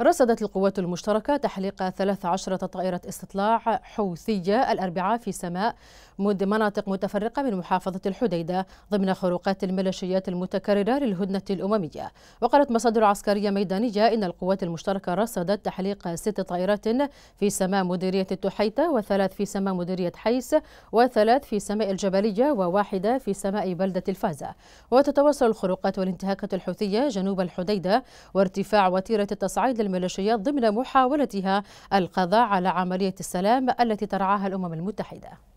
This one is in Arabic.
رصدت القوات المشتركة تحليق 13 طائرة استطلاع حوثية الأربعاء في سماء مناطق متفرقة من محافظة الحديدة ضمن خروقات الميليشيات المتكررة للهدنة الأممية وقالت مصادر عسكرية ميدانية إن القوات المشتركة رصدت تحليق ست طائرات في سماء مديرية التحيتة وثلاث في سماء مديرية حيس وثلاث في سماء الجبلية وواحدة في سماء بلدة الفازة وتتواصل الخروقات والانتهاكات الحوثية جنوب الحديدة وارتفاع وتيرة التصعيد الميليشيات ضمن محاولتها القضاء على عملية السلام التي ترعاها الأمم المتحدة